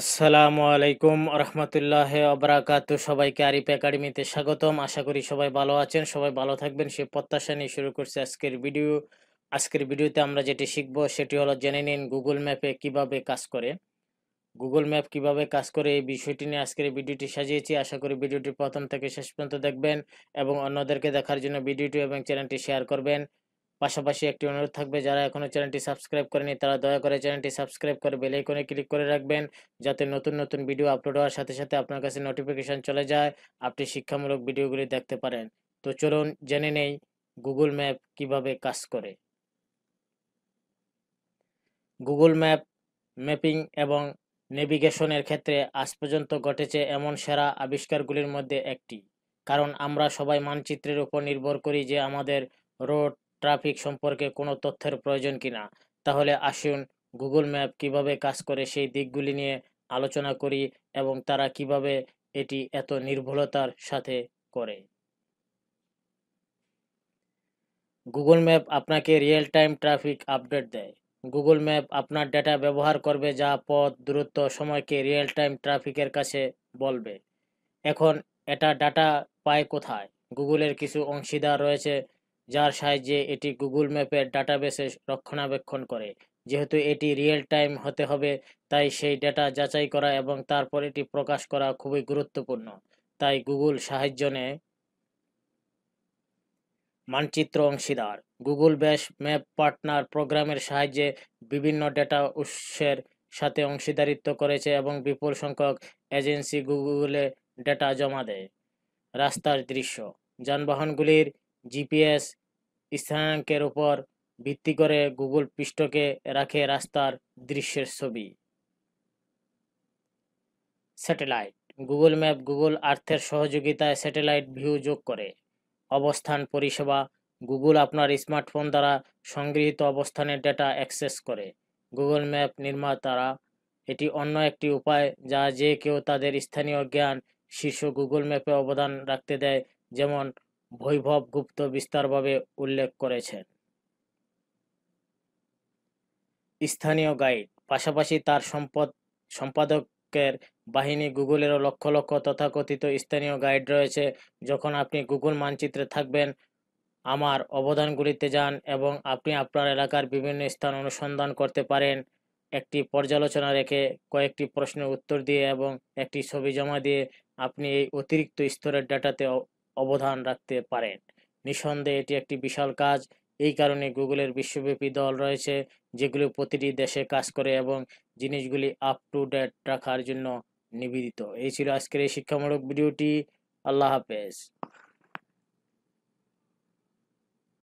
আসসালামু আলাইকুম রহমতুল্লাহ অবরাকাত সবাইকে আরিফ একাডেমিতে স্বাগতম আশা করি সবাই ভালো আছেন সবাই ভালো থাকবেন সে প্রত্যাশা নিয়ে শুরু করছে আজকের ভিডিও আজকের ভিডিওতে আমরা যেটি শিখব সেটি হলো জেনে নিন গুগল ম্যাপে কিভাবে কাজ করে গুগল ম্যাপ কিভাবে কাজ করে এই বিষয়টি নিয়ে আজকের ভিডিওটি সাজিয়েছি আশা করি ভিডিওটি প্রথম থেকে শেষ পর্যন্ত দেখবেন এবং অন্যদেরকে দেখার জন্য ভিডিওটি এবং চ্যানেলটি শেয়ার করবেন পাশাপাশি একটি অনুরোধ থাকবে যারা এখনও চ্যানেলটি সাবস্ক্রাইব করেনি তারা দয়া করে চ্যানেলটি সাবস্ক্রাইব করে বেল আইকনে ক্লিক করে রাখবেন যাতে নতুন নতুন ভিডিও আপলোড হওয়ার সাথে সাথে আপনার কাছে নোটিফিকেশন চলে যায় আপনি শিক্ষামূলক ভিডিওগুলি দেখতে পারেন তো চলুন জেনে নেই গুগল ম্যাপ কিভাবে কাজ করে গুগল ম্যাপ ম্যাপিং এবং নেভিগেশনের ক্ষেত্রে আজ পর্যন্ত ঘটেছে এমন সেরা আবিষ্কারগুলির মধ্যে একটি কারণ আমরা সবাই মানচিত্রের উপর নির্ভর করি যে আমাদের রোড ট্রাফিক সম্পর্কে কোনো তথ্যের প্রয়োজন কিনা তাহলে আসুন গুগল ম্যাপ কিভাবে কাজ করে সেই দিকগুলি নিয়ে আলোচনা করি এবং তারা কিভাবে এটি এত নির্ভুলতার সাথে করে গুগল ম্যাপ আপনাকে রিয়েল টাইম ট্রাফিক আপডেট দেয় গুগল ম্যাপ আপনার ডেটা ব্যবহার করবে যা পথ দূরত্ব সময়কে রিয়েল টাইম ট্রাফিকের কাছে বলবে এখন এটা ডাটা পায় কোথায় গুগলের কিছু অংশীদার রয়েছে যার সাহায্যে এটি গুগল ম্যাপের ডাটাবেসে রক্ষণাবেক্ষণ করে যেহেতু এটি রিয়েল টাইম হতে হবে তাই সেই ডেটা যাচাই করা এবং তারপর এটি প্রকাশ করা খুবই গুরুত্বপূর্ণ তাই গুগল সাহায্য নেয় মানচিত্র অংশীদার গুগল ব্যাস ম্যাপ পার্টনার প্রোগ্রামের সাহায্যে বিভিন্ন ডেটা উৎসের সাথে অংশীদারিত্ব করেছে এবং বিপুল সংখ্যক এজেন্সি গুগলে ডেটা জমা দেয় রাস্তার দৃশ্য যানবাহনগুলির জিপিএস স্থানাঙ্কের উপর ভিত্তি করে গুগল পৃষ্ঠকে রাখে রাস্তার দৃশ্যের ছবি স্যাটেলাইট গুগল ম্যাপ গুগল আর্থের সহযোগিতায় স্যাটেলাইট ভিউ যোগ করে অবস্থান পরিষেবা গুগল আপনার স্মার্টফোন দ্বারা সংগৃহীত অবস্থানের ডেটা অ্যাক্সেস করে গুগল ম্যাপ নির্মাতারা এটি অন্য একটি উপায় যা যে কেউ তাদের স্থানীয় জ্ঞান শীর্ষ গুগল ম্যাপে অবদান রাখতে দেয় যেমন বৈভব গুপ্ত বিস্তারভাবে উল্লেখ করেছেন স্থানীয় গাইড পাশাপাশি তার সম্পদ সম্পাদকের বাহিনী গুগলেরও লক্ষ লক্ষ তথাকথিত স্থানীয় গাইড রয়েছে যখন আপনি গুগল মানচিত্রে থাকবেন আমার অবদানগুলিতে যান এবং আপনি আপনার এলাকার বিভিন্ন স্থান অনুসন্ধান করতে পারেন একটি পর্যালোচনা রেখে কয়েকটি প্রশ্নের উত্তর দিয়ে এবং একটি ছবি জমা দিয়ে আপনি এই অতিরিক্ত স্তরের ডাটাতে অবদান রাখতে পারেন নিঃসন্দেহে এটি একটি বিশাল কাজ এই কারণে গুগলের বিশ্বব্যাপী দল রয়েছে যেগুলো প্রতিটি দেশে কাজ করে এবং জিনিসগুলি আপ টু ডেট রাখার জন্য নিবেদিত এই ছিল আজকের এই শিক্ষামূলক ভিডিওটি আল্লাহ হাফেজ